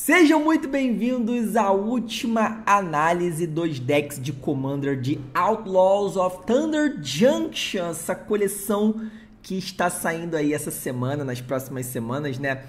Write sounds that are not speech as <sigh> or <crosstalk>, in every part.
Sejam muito bem-vindos à última análise dos decks de Commander de Outlaws of Thunder Junction, essa coleção que está saindo aí essa semana, nas próximas semanas, né?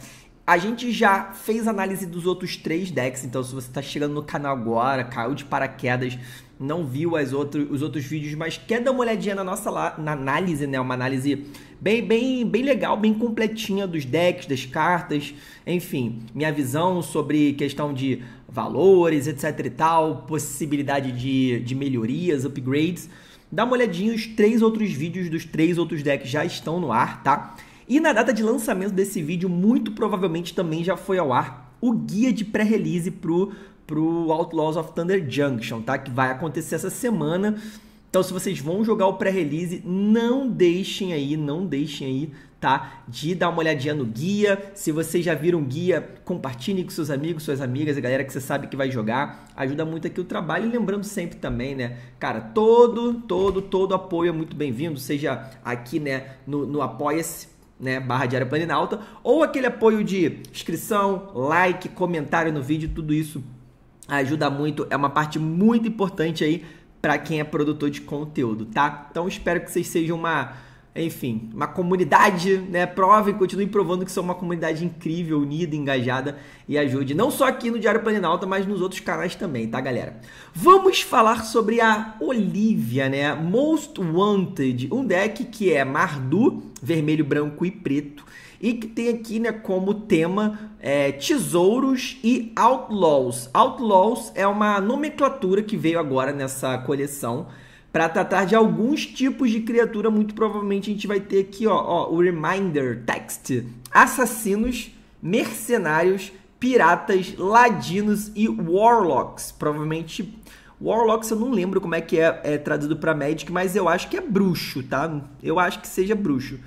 A gente já fez análise dos outros três decks, então se você está chegando no canal agora, caiu de paraquedas, não viu as outro, os outros vídeos, mas quer dar uma olhadinha na nossa na análise, né? Uma análise bem, bem, bem legal, bem completinha dos decks, das cartas, enfim, minha visão sobre questão de valores, etc e tal, possibilidade de, de melhorias, upgrades. Dá uma olhadinha, os três outros vídeos dos três outros decks já estão no ar, tá? E na data de lançamento desse vídeo, muito provavelmente também já foi ao ar o guia de pré-release pro, pro Outlaws of Thunder Junction, tá? Que vai acontecer essa semana. Então, se vocês vão jogar o pré-release, não deixem aí, não deixem aí, tá? De dar uma olhadinha no guia. Se vocês já viram o guia, compartilhe com seus amigos, suas amigas, a galera que você sabe que vai jogar. Ajuda muito aqui o trabalho. E lembrando sempre também, né? Cara, todo, todo, todo apoio é muito bem-vindo. Seja aqui, né, no, no Apoia-se né, barra diária planinalta, ou aquele apoio de inscrição, like, comentário no vídeo, tudo isso ajuda muito, é uma parte muito importante aí para quem é produtor de conteúdo, tá? Então espero que vocês sejam uma enfim, uma comunidade, né? Provem, continue provando que são uma comunidade incrível, unida, engajada e ajude não só aqui no Diário Planinalta, mas nos outros canais também, tá, galera? Vamos falar sobre a Olivia, né? Most Wanted, um deck que é Mardu, vermelho, branco e preto e que tem aqui né, como tema é, tesouros e outlaws. Outlaws é uma nomenclatura que veio agora nessa coleção para tratar de alguns tipos de criatura, muito provavelmente a gente vai ter aqui ó, ó, o reminder text: assassinos, mercenários, piratas, ladinos e warlocks. Provavelmente warlocks eu não lembro como é que é, é traduzido para magic, mas eu acho que é bruxo, tá? Eu acho que seja bruxo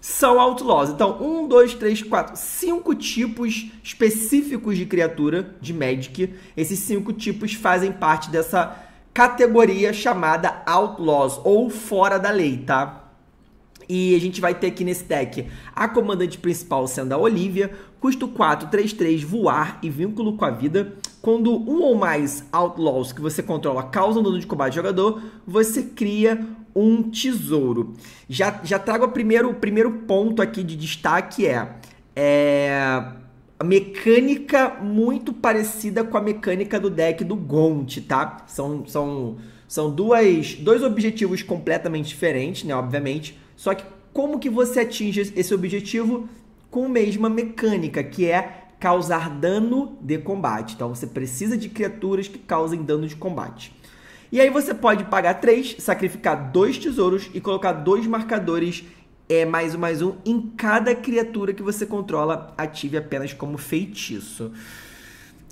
são outlaws. Então, um, dois, três, quatro, cinco tipos específicos de criatura de Magic. Esses cinco tipos fazem parte dessa categoria chamada Outlaws, ou fora da lei, tá? E a gente vai ter aqui nesse deck a comandante principal sendo a Olivia, custo 4, 3, 3, voar e vínculo com a vida. Quando um ou mais outlaws que você controla causam dano de combate jogador, você cria um tesouro. Já, já trago o primeiro, primeiro ponto aqui de destaque é, é mecânica muito parecida com a mecânica do deck do Gont, tá? São, são, são duas, dois objetivos completamente diferentes, né? Obviamente. Só que como que você atinge esse objetivo? Com a mesma mecânica, que é causar dano de combate. Então você precisa de criaturas que causem dano de combate. E aí você pode pagar 3, sacrificar dois tesouros e colocar dois marcadores é mais um mais um em cada criatura que você controla, ative apenas como feitiço.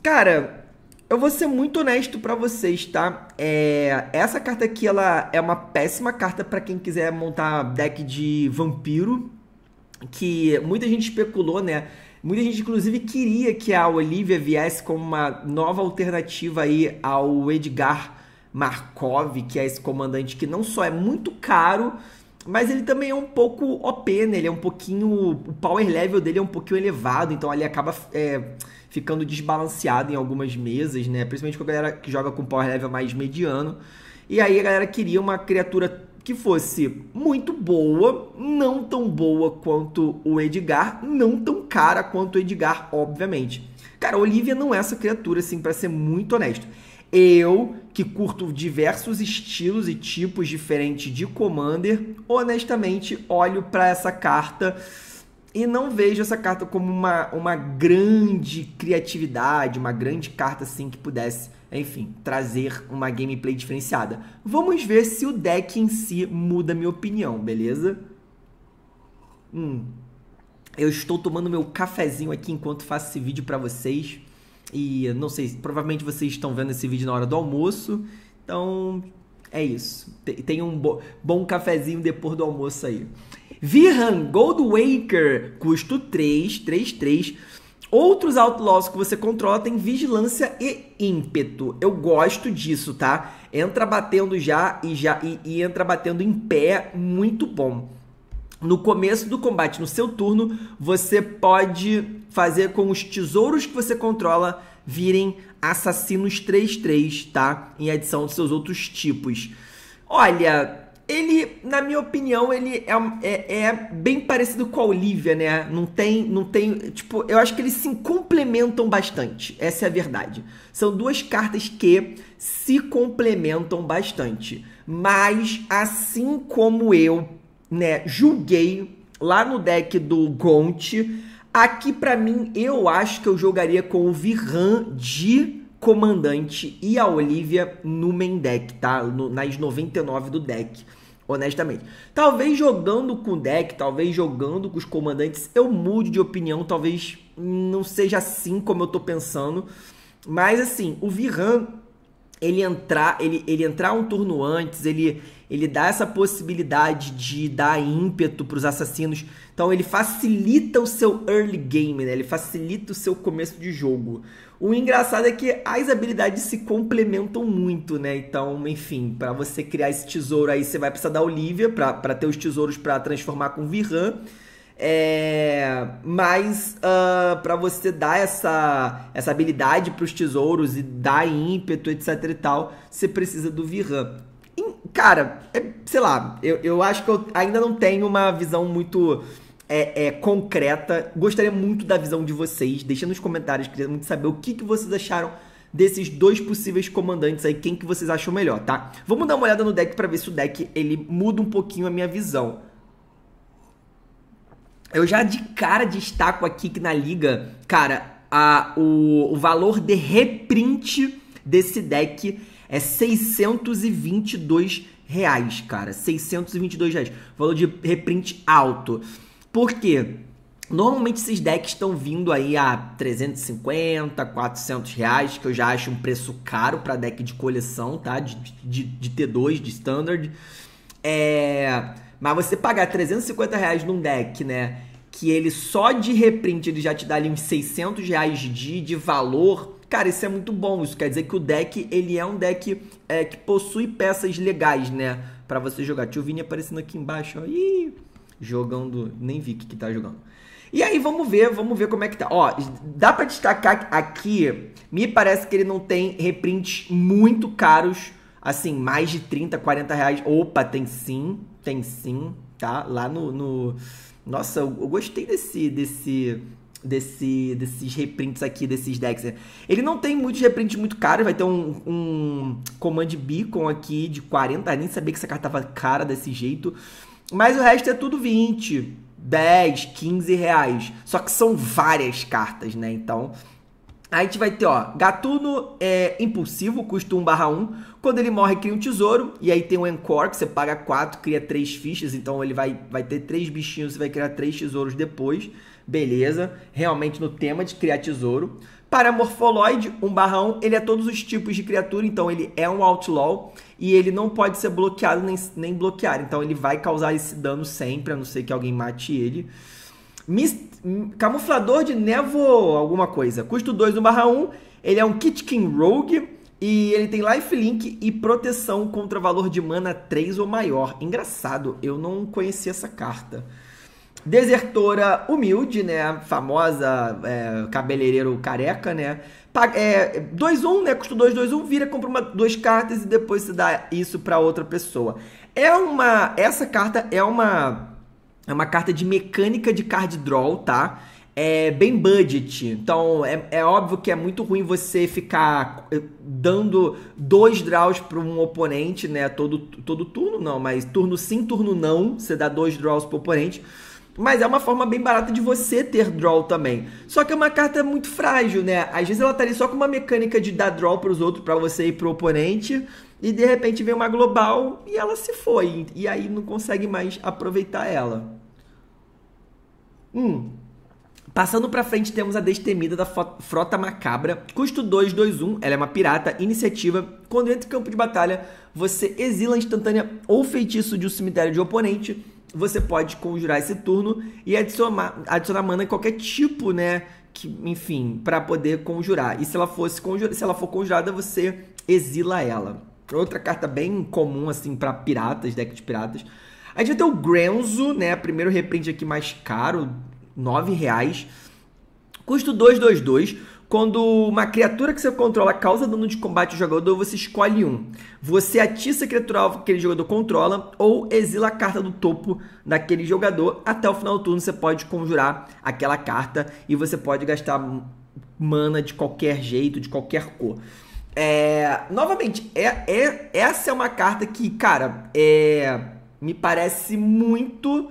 Cara, eu vou ser muito honesto para vocês, tá? É, essa carta aqui ela é uma péssima carta para quem quiser montar deck de vampiro, que muita gente especulou, né? Muita gente, inclusive, queria que a Olivia viesse como uma nova alternativa aí ao Edgar Markov, que é esse comandante que não só é muito caro, mas ele também é um pouco OP, né? Ele é um pouquinho. O power level dele é um pouquinho elevado, então ele acaba é, ficando desbalanceado em algumas mesas, né? Principalmente com a galera que joga com power level mais mediano. E aí a galera queria uma criatura que fosse muito boa, não tão boa quanto o Edgar, não tão cara quanto o Edgar, obviamente. Cara, a Olivia não é essa criatura, assim, para ser muito honesto. Eu, que curto diversos estilos e tipos diferentes de Commander, honestamente olho para essa carta e não vejo essa carta como uma, uma grande criatividade, uma grande carta assim que pudesse, enfim, trazer uma gameplay diferenciada. Vamos ver se o deck em si muda minha opinião, beleza? Hum. Eu estou tomando meu cafezinho aqui enquanto faço esse vídeo para vocês. E não sei, provavelmente vocês estão vendo esse vídeo na hora do almoço. Então, é isso. Tem um bo bom cafezinho depois do almoço aí. Vihan Goldwaker, custo 3, 3, 3. Outros outlaws que você controla tem vigilância e ímpeto. Eu gosto disso, tá? Entra batendo já e já e, e entra batendo em pé, muito bom. No começo do combate, no seu turno, você pode fazer com os tesouros que você controla virem assassinos 3-3, tá? Em adição dos seus outros tipos. Olha, ele, na minha opinião, ele é, é, é, bem parecido com a Olivia, né? Não tem, não tem, tipo, eu acho que eles se complementam bastante. Essa é a verdade. São duas cartas que se complementam bastante. Mas assim como eu, né, julguei lá no deck do Gont, Aqui para mim eu acho que eu jogaria com o Virran de comandante e a Olivia no main deck, tá? No, nas 99 do deck, honestamente. Talvez jogando com o deck, talvez jogando com os comandantes, eu mude de opinião, talvez não seja assim como eu tô pensando. Mas assim, o Virran ele entrar, ele, ele entrar um turno antes, ele ele dá essa possibilidade de dar ímpeto para os assassinos. Então ele facilita o seu early game, né? Ele facilita o seu começo de jogo. O engraçado é que as habilidades se complementam muito, né? Então, enfim, para você criar esse tesouro aí, você vai precisar da Olivia para ter os tesouros para transformar com Virran. É, mas uh, ah, para você dar essa, essa habilidade para os tesouros e dar ímpeto, etc e tal, você precisa do Virran cara, é, sei lá, eu, eu acho que eu ainda não tenho uma visão muito é, é, concreta. Gostaria muito da visão de vocês. Deixa nos comentários, queria muito saber o que, que vocês acharam desses dois possíveis comandantes aí, quem que vocês acham melhor, tá? Vamos dar uma olhada no deck para ver se o deck ele muda um pouquinho a minha visão. Eu já de cara destaco aqui que na liga, cara, a, o, o valor de reprint desse deck é 622 reais, cara. 622 reais. Valor de reprint alto. Por quê? Normalmente esses decks estão vindo aí a 350, 400 reais, que eu já acho um preço caro para deck de coleção, tá? De, de, de T2, de Standard. É... Mas você pagar 350 reais num deck, né? Que ele só de reprint ele já te dá ali uns 600 reais de, de valor Cara, isso é muito bom. Isso quer dizer que o deck, ele é um deck é, que possui peças legais, né? Pra você jogar. Tio Vini aparecendo aqui embaixo, ó. Ih, jogando. Nem vi o que, que tá jogando. E aí, vamos ver, vamos ver como é que tá. Ó, dá pra destacar aqui. Me parece que ele não tem reprints muito caros. Assim, mais de 30, 40 reais. Opa, tem sim. Tem sim, tá? Lá no... no... Nossa, eu, eu gostei desse, desse desse, desses reprints aqui, desses decks. Né? Ele não tem muitos reprints muito caros, vai ter um, um Command Beacon aqui de 40, nem sabia que essa carta tava cara desse jeito. Mas o resto é tudo 20, 10, 15 reais. Só que são várias cartas, né? Então, a gente vai ter, ó, Gatuno é impulsivo, custa 1 barra 1. Quando ele morre, cria um tesouro. E aí tem o Encore, que você paga 4, cria 3 fichas. Então ele vai, vai ter 3 bichinhos, você vai criar 3 tesouros depois beleza, realmente no tema de criar tesouro. Para Morfoloid 1 barra 1, ele é todos os tipos de criatura, então ele é um Outlaw e ele não pode ser bloqueado nem, nem bloquear, então ele vai causar esse dano sempre, a não ser que alguém mate ele. Mist, camuflador de Nevo alguma coisa, custo 2 1 barra 1, ele é um Kitkin Rogue e ele tem lifelink e proteção contra valor de mana 3 ou maior. Engraçado, eu não conhecia essa carta. Desertora humilde, né? Famosa é, cabeleireiro careca, né? é, 2-1, né? Custa 2, 2, 1, vira, compra uma, duas cartas e depois se dá isso para outra pessoa. É uma. Essa carta é uma. É uma carta de mecânica de card draw, tá? É bem budget. Então é, é óbvio que é muito ruim você ficar eh, dando dois draws para um oponente, né? Todo, todo turno, não, mas turno sim, turno não. Você dá dois draws pro oponente mas é uma forma bem barata de você ter draw também. Só que é uma carta muito frágil, né? Às vezes ela tá ali só com uma mecânica de dar draw para os outros, para você ir pro oponente, e de repente vem uma global e ela se foi, e aí não consegue mais aproveitar ela. Hum. Passando para frente temos a destemida da Frota Macabra, custo 1. ela é uma pirata, iniciativa, quando entra em campo de batalha, você exila instantânea ou feitiço de um cemitério de oponente você pode conjurar esse turno e adicionar, adicionar mana em qualquer tipo, né? Que, enfim, para poder conjurar. E se ela fosse conjura, se ela for conjurada, você exila ela. Outra carta bem comum assim para piratas, deck de piratas. A gente vai ter o Grenzo, né? Primeiro reprint aqui mais caro, R$ reais. Custo 222. Quando uma criatura que você controla causa dano de combate ao jogador, você escolhe um. Você atiça a criatura que aquele jogador controla ou exila a carta do topo daquele jogador. Até o final do turno você pode conjurar aquela carta e você pode gastar mana de qualquer jeito, de qualquer cor. É, novamente, é, é, essa é uma carta que, cara, é, me parece muito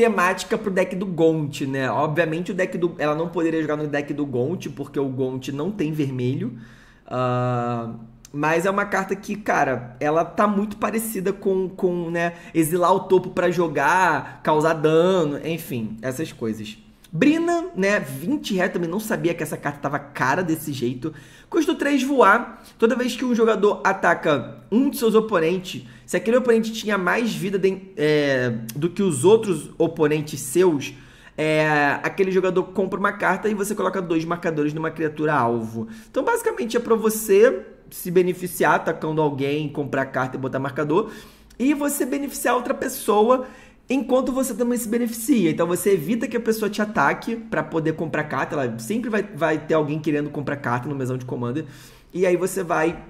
temática pro deck do Gont, né? Obviamente o deck do. Ela não poderia jogar no deck do Gont, porque o Gont não tem vermelho. Uh, mas é uma carta que, cara, ela tá muito parecida com, com né, exilar o topo para jogar, causar dano, enfim, essas coisas. Brina, né, 20 reais, também não sabia que essa carta tava cara desse jeito. Custo 3 voar, toda vez que um jogador ataca um de seus oponentes, se aquele oponente tinha mais vida de, é, do que os outros oponentes seus, é, aquele jogador compra uma carta e você coloca dois marcadores numa criatura alvo. Então, basicamente, é para você se beneficiar atacando alguém, comprar carta e botar marcador, e você beneficiar outra pessoa enquanto você também se beneficia. Então você evita que a pessoa te ataque para poder comprar carta. Ela sempre vai, vai ter alguém querendo comprar carta no mesão de comando E aí você vai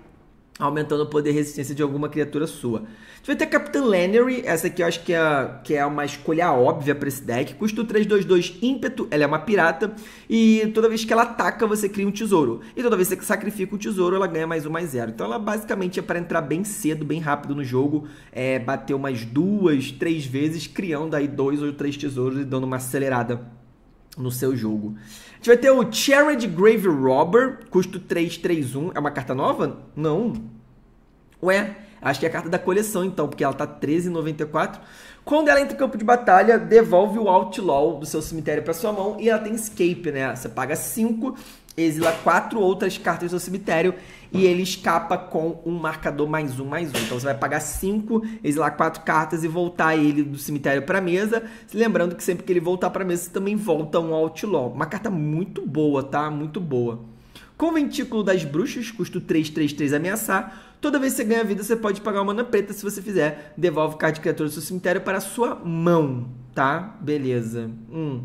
aumentando o poder e resistência de alguma criatura sua. A gente vai ter a Capitã Lannery, essa aqui eu acho que é, que é uma escolha óbvia para esse deck. 2, 322 ímpeto, ela é uma pirata, e toda vez que ela ataca, você cria um tesouro. E toda vez que você sacrifica o um tesouro, ela ganha mais um, mais zero. Então ela basicamente é para entrar bem cedo, bem rápido no jogo, é, bater umas duas, três vezes, criando aí dois ou três tesouros e dando uma acelerada no seu jogo. A gente vai ter o Charred Grave Robber, custo 331. É uma carta nova? Não. Ué, acho que é a carta da coleção então, porque ela tá 13,94. Quando ela entra em campo de batalha, devolve o Outlaw do seu cemitério para sua mão e ela tem escape, né? Você paga 5 exila quatro outras cartas do seu cemitério e ele escapa com um marcador mais um, mais um. Então você vai pagar cinco, exilar quatro cartas e voltar ele do cemitério para mesa. Lembrando que sempre que ele voltar para mesa, você também volta um Outlaw. Uma carta muito boa, tá? Muito boa. Conventículo das Bruxas, custo 333 ameaçar. Toda vez que você ganha vida, você pode pagar uma mana preta. Se você fizer, devolve card de criatura do seu cemitério para a sua mão, tá? Beleza. Hum.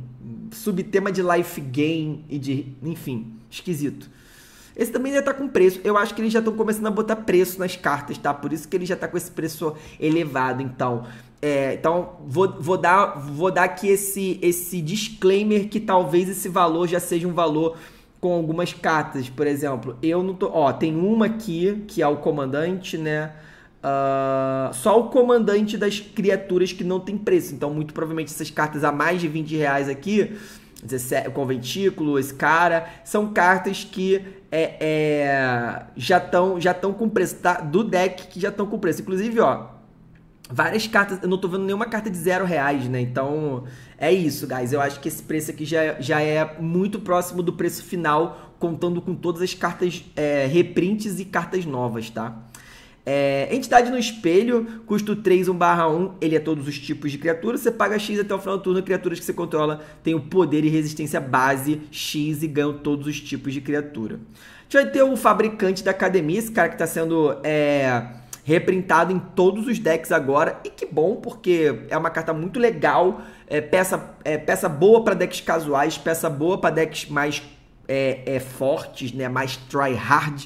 Subtema de life gain e de. Enfim esquisito. Esse também ainda tá com preço. Eu acho que eles já estão começando a botar preço nas cartas, tá? Por isso que ele já tá com esse preço elevado, então. É, então, vou, vou, dar, vou dar aqui esse, esse disclaimer que talvez esse valor já seja um valor com algumas cartas. Por exemplo, eu não tô. Ó, tem uma aqui que é o comandante, né? Uh, só o comandante das criaturas que não tem preço. Então, muito provavelmente essas cartas a mais de 20 reais aqui 17, o Conventículo, esse cara, são cartas que é, é, já estão já tão com preço, tá? Do deck que já estão com preço. Inclusive, ó, várias cartas, eu não tô vendo nenhuma carta de zero reais, né? Então, é isso, guys. Eu acho que esse preço aqui já, já é muito próximo do preço final, contando com todas as cartas é, reprints e cartas novas, tá? É, entidade no espelho, custo 3, 1 barra 1, ele é todos os tipos de criatura. Você paga X até o final do turno, criaturas que você controla têm o poder e resistência base X e ganham todos os tipos de criatura. A gente vai ter o fabricante da academia, esse cara que está sendo é, reprintado em todos os decks agora. E que bom, porque é uma carta muito legal, é, peça, é, peça boa para decks casuais, peça boa para decks mais é, é fortes, né, mais try hard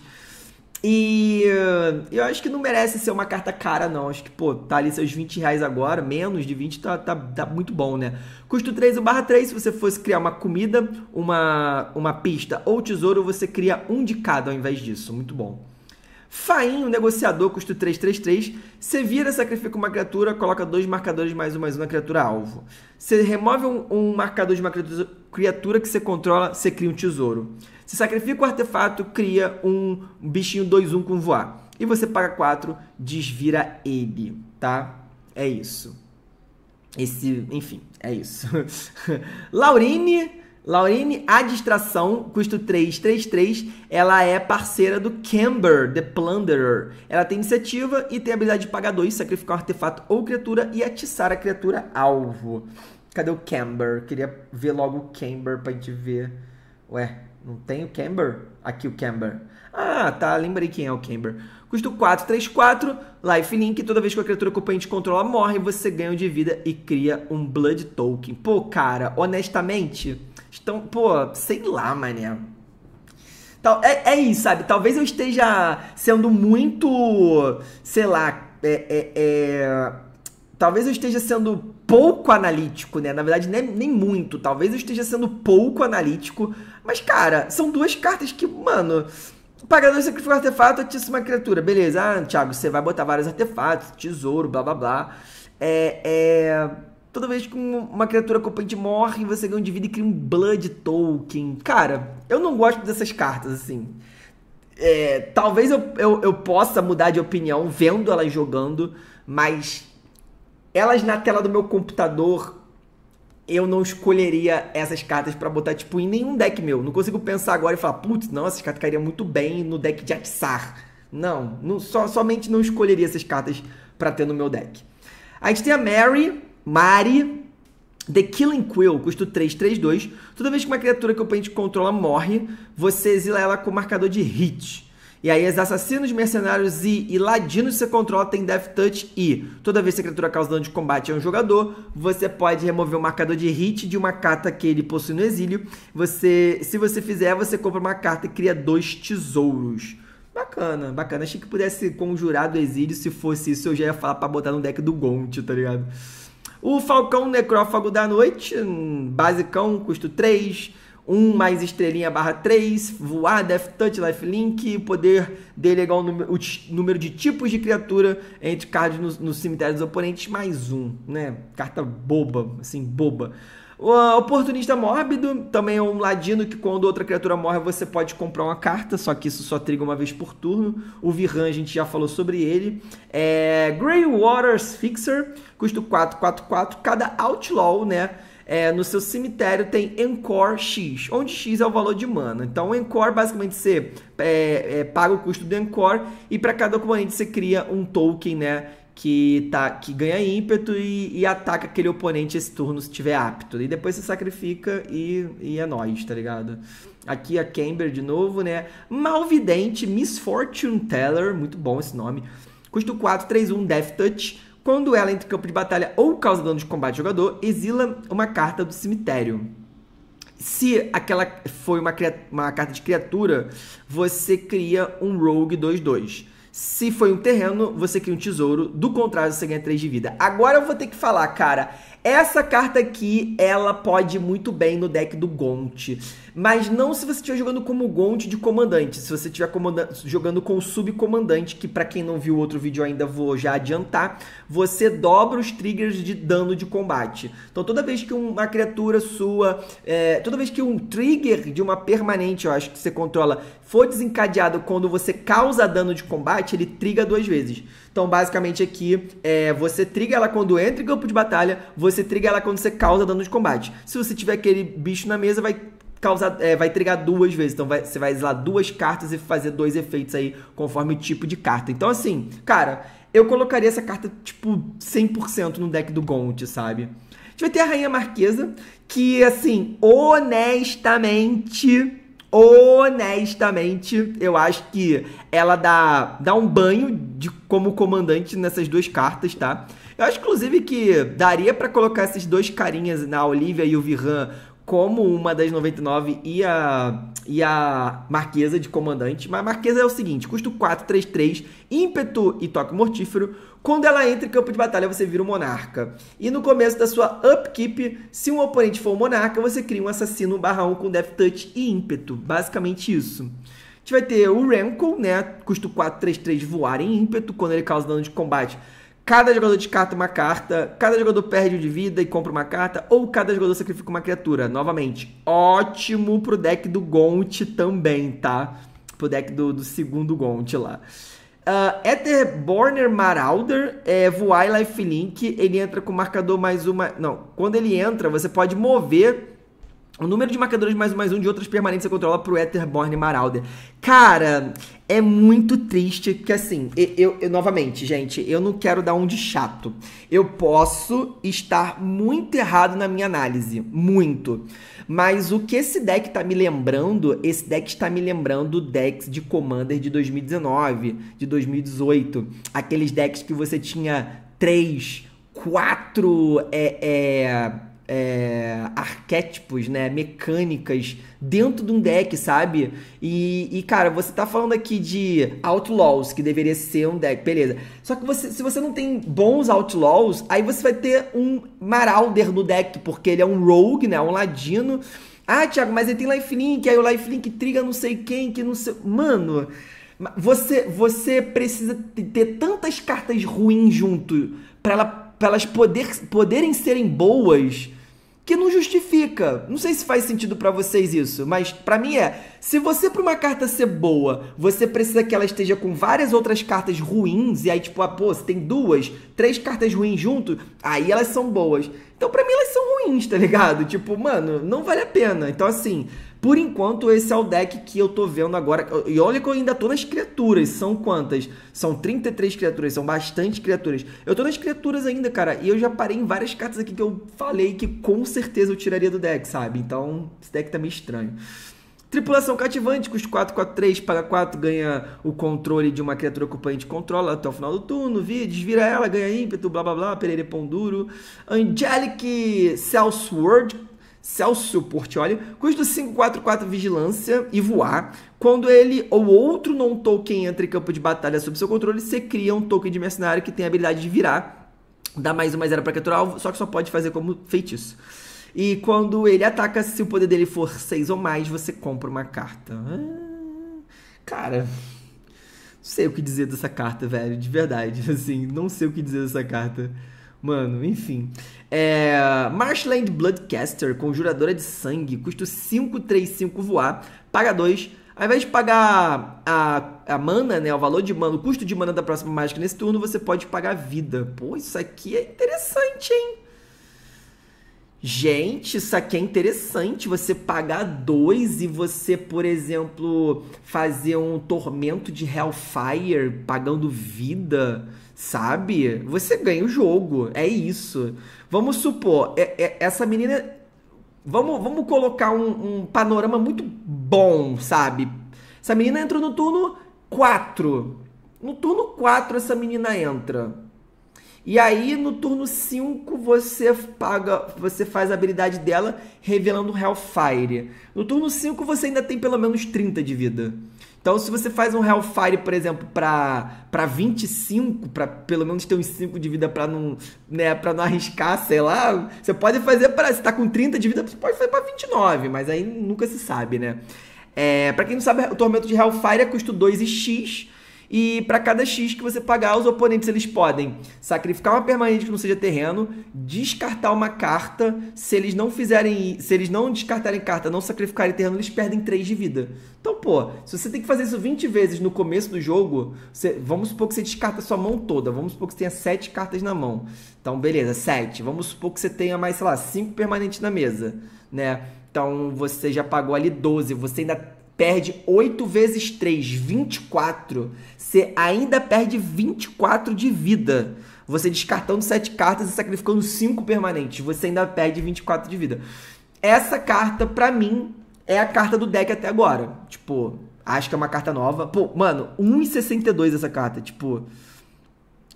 e eh, eu acho que não merece ser uma carta cara, não. Acho que, pô, tá ali seus 20 reais agora, menos de 20, tá, tá, tá muito bom, né? Custo 3, o barra 3, se você fosse criar uma comida, uma, uma pista ou tesouro, você cria um de cada ao invés disso. Muito bom. Fainho, negociador, custo 333. Você vira, sacrifica uma criatura, coloca dois marcadores mais um mais uma criatura alvo. Você remove um, um marcador de uma criatura que você controla, você cria um tesouro. Se sacrifica o artefato, cria um bichinho 2-1 com voar. E você paga 4, desvira ele, tá? É isso. Esse, enfim, é isso. <laughs> Laurine, Laurine, a distração, custo 3. ela é parceira do Camber, The Plunderer. Ela tem iniciativa e tem a habilidade de pagar 2, sacrificar um artefato ou criatura e atiçar a criatura alvo. Cadê o Camber? Queria ver logo o Camber pra gente ver. Ué, não tem o Camber? Aqui o Camber. Ah, tá, lembrei quem é o Camber. Custo 4, 3, 4, Life Link. Toda vez que a criatura companheira de controla morre, você ganha um de vida e cria um Blood Token. Pô, cara, honestamente, estão, pô, sei lá, mané. Tal, é, é isso, sabe? Talvez eu esteja sendo muito, sei lá, é, é, é... talvez eu esteja sendo pouco analítico, né? Na verdade, nem, nem muito. Talvez eu esteja sendo pouco analítico mas, cara, são duas cartas que, mano. Pagador sacrifica um artefato, atiça uma criatura. Beleza, ah, Thiago, você vai botar vários artefatos, tesouro, blá blá blá. É. é... Toda vez que uma criatura acompanhante morre, você ganha um de vida e cria um Blood Token. Cara, eu não gosto dessas cartas, assim. É, talvez eu, eu, eu possa mudar de opinião vendo elas jogando, mas elas na tela do meu computador eu não escolheria essas cartas para botar, tipo, em nenhum deck meu. Não consigo pensar agora e falar, putz, não, essas cartas cairiam muito bem no deck de Atsar. Não, não só, somente não escolheria essas cartas para ter no meu deck. A gente tem a Mary, Mari, The Killing Quill, custo 3, 3, 2. Toda vez que uma criatura que o oponente controla morre, você exila ela com marcador de hit. E aí, as assassinos, mercenários e ladinos que você controla tem Death Touch E Toda vez que a criatura causa dano de combate a um jogador, você pode remover o um marcador de hit de uma carta que ele possui no exílio. Você, se você fizer, você compra uma carta e cria dois tesouros. Bacana, bacana. Achei que pudesse conjurar do exílio. Se fosse isso, eu já ia falar pra botar no deck do Gont, tá ligado? O Falcão Necrófago da Noite, hum, basicão, custo 3. 1 mais estrelinha barra 3, voar, death touch, life link, o poder dele é igual ao número, o número de tipos de criatura entre cards no, no cemitério dos oponentes, mais um, né? Carta boba, assim, boba. O oportunista mórbido também é um ladino que quando outra criatura morre você pode comprar uma carta, só que isso só triga uma vez por turno. O Virran a gente já falou sobre ele. É Grey Waters Fixer, custo 4. cada outlaw, né? é, no seu cemitério tem Encore X, onde X é o valor de mana. Então, o Encore basicamente você é, é, paga o custo do Encore e para cada oponente você cria um token, né? Que, tá, que ganha ímpeto e, e, ataca aquele oponente esse turno se tiver apto. E depois você sacrifica e, e é nóis, tá ligado? Aqui a Camber de novo, né? Malvidente, Misfortune Teller, muito bom esse nome. Custo 4, 3, 1, Death Touch. Quando ela entra em campo de batalha ou causa dano de combate ao jogador, exila uma carta do cemitério. Se aquela foi uma, uma carta de criatura, você cria um Rogue 2-2. Se foi um terreno, você cria um tesouro. Do contrário, você ganha 3 de vida. Agora eu vou ter que falar, cara. Essa carta aqui, ela pode ir muito bem no deck do Gont, mas não se você estiver jogando como Gont de comandante, se você estiver jogando com o subcomandante, que para quem não viu outro vídeo ainda vou já adiantar, você dobra os triggers de dano de combate. Então toda vez que uma criatura sua, é, toda vez que um trigger de uma permanente, eu acho que você controla, for desencadeado quando você causa dano de combate, ele triga duas vezes. Então, basicamente aqui, é, você triga ela quando entra em campo de batalha, você triga ela quando você causa dano de combate. Se você tiver aquele bicho na mesa, vai causar, é, vai trigar duas vezes. Então vai, você vai exilar duas cartas e fazer dois efeitos aí, conforme o tipo de carta. Então, assim, cara, eu colocaria essa carta, tipo, 100% no deck do Gont sabe? A gente vai ter a Rainha Marquesa, que, assim, honestamente honestamente, eu acho que ela dá, dá um banho de como comandante nessas duas cartas, tá? Eu acho, inclusive, que daria para colocar esses dois carinhas, na né, Olivia e o Virran, como uma das 99 e a, e a Marquesa de Comandante. Mas a Marquesa é o seguinte: custo 4, 3, 3, ímpeto e toque mortífero. Quando ela entra em campo de batalha, você vira um monarca. E no começo da sua upkeep, se um oponente for um monarca, você cria um assassino barra 1 com death touch e ímpeto. Basicamente isso. A gente vai ter o Rankle, né? Custo 4, 3, 3, voar em ímpeto. Quando ele causa dano de combate, Cada jogador descarta é uma carta, cada jogador perde um de vida e compra uma carta, ou cada jogador sacrifica uma criatura. Novamente, ótimo pro deck do Gont também, tá? Pro deck do, do segundo Gont lá. Uh, ah, Etherborner Marauder é voar e lifelink. Ele entra com marcador mais uma. Não, quando ele entra, você pode mover o número de marcadores mais um mais um de outras permanentes você controla pro Etherborn Marauder. Cara, é muito triste que assim, eu, eu, eu, novamente, gente, eu não quero dar um de chato. Eu posso estar muito errado na minha análise, muito. Mas o que esse deck tá me lembrando, esse deck está me lembrando decks de Commander de 2019, de 2018, aqueles decks que você tinha três, quatro é, é é, arquétipos, né? Mecânicas dentro de um deck, sabe? E, e, cara, você tá falando aqui de Outlaws, que deveria ser um deck, beleza. Só que você, se você não tem bons Outlaws, aí você vai ter um Marauder no deck, porque ele é um Rogue, né? Um Ladino. Ah, Thiago, mas ele tem lifelink, aí o lifelink triga não sei quem, que não sei. Mano. Você, você precisa ter tantas cartas ruins junto para ela, elas poder, poderem serem boas que não justifica. Não sei se faz sentido para vocês isso, mas para mim é. Se você para uma carta ser boa, você precisa que ela esteja com várias outras cartas ruins e aí tipo, ah, pô, você tem duas, três cartas ruins junto, aí elas são boas. Então para mim elas são ruins, tá ligado? Tipo, mano, não vale a pena. Então assim, por enquanto, esse é o deck que eu tô vendo agora. E olha que eu ainda tô nas criaturas. São quantas? São 33 criaturas, são bastante criaturas. Eu tô nas criaturas ainda, cara. E eu já parei em várias cartas aqui que eu falei que com certeza eu tiraria do deck, sabe? Então, esse deck tá meio estranho. Tripulação cativante, custa 4, 4, 3, paga 4, ganha o controle de uma criatura que o oponente controla até o final do turno, via, desvira ela, ganha ímpeto, blá blá blá, perere pão duro. Angelic sword Celso Portioli, custa 544 vigilância e voar. Quando ele ou outro não token entra em campo de batalha sob seu controle, você cria um token de mercenário que tem a habilidade de virar, dá mais uma zero para capturar alvo, só que só pode fazer como feitiço. E quando ele ataca, se o poder dele for 6 ou mais, você compra uma carta. Ah, cara, não sei o que dizer dessa carta, velho, de verdade. <laughs> Assim, não sei o que dizer dessa carta. Mano, enfim. É, Marshland Bloodcaster, conjuradora de sangue, custo 535 voar, paga 2. Ao invés de pagar a, a mana, né, o valor de mana, o custo de mana da próxima mágica nesse turno, você pode pagar vida. Pô, isso aqui é interessante, hein? Gente, isso aqui é interessante. Você pagar dois e você, por exemplo, fazer um tormento de Hellfire pagando vida, sabe? Você ganha o jogo. É isso. Vamos supor, é, é, essa menina. Vamos, vamos colocar um, um panorama muito bom, sabe? Essa menina entrou no turno 4. No turno 4, essa menina entra. E aí no turno 5 você paga, você faz a habilidade dela revelando Hellfire. No turno 5 você ainda tem pelo menos 30 de vida. Então se você faz um Hellfire, por exemplo, para para 25, para pelo menos ter uns 5 de vida para não, né, para não arriscar, sei lá, você pode fazer para se tá com 30 de vida, você pode fazer para 29, mas aí nunca se sabe, né? É, para quem não sabe, o tormento de Hellfire é custa 2 e X e para cada X que você pagar, os oponentes eles podem sacrificar uma permanente que não seja terreno, descartar uma carta. Se eles não fizerem, se eles não descartarem carta, não sacrificarem terreno, eles perdem 3 de vida. Então, pô, se você tem que fazer isso 20 vezes no começo do jogo, você, vamos supor que você descarta sua mão toda, vamos supor que você tenha 7 cartas na mão. Então, beleza, 7. Vamos supor que você tenha mais, sei lá, 5 permanentes na mesa, né? Então, você já pagou ali 12, você ainda perde 8 vezes 3, 24 você ainda perde 24 de vida. Você descartando 7 cartas e sacrificando 5 permanentes, você ainda perde 24 de vida. Essa carta, pra mim, é a carta do deck até agora. Tipo, acho que é uma carta nova. Pô, mano, 1,62 essa carta. Tipo,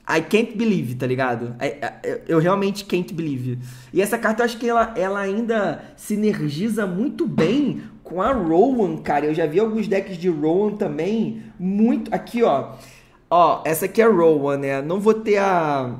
I can't believe, tá ligado? I, I, eu realmente can't believe. E essa carta eu acho que ela, ela ainda sinergiza muito bem com a Rowan, cara. Eu já vi alguns decks de Rowan também. Muito. Aqui, ó. Ó, essa aqui é a Rowan, né? Não vou ter a.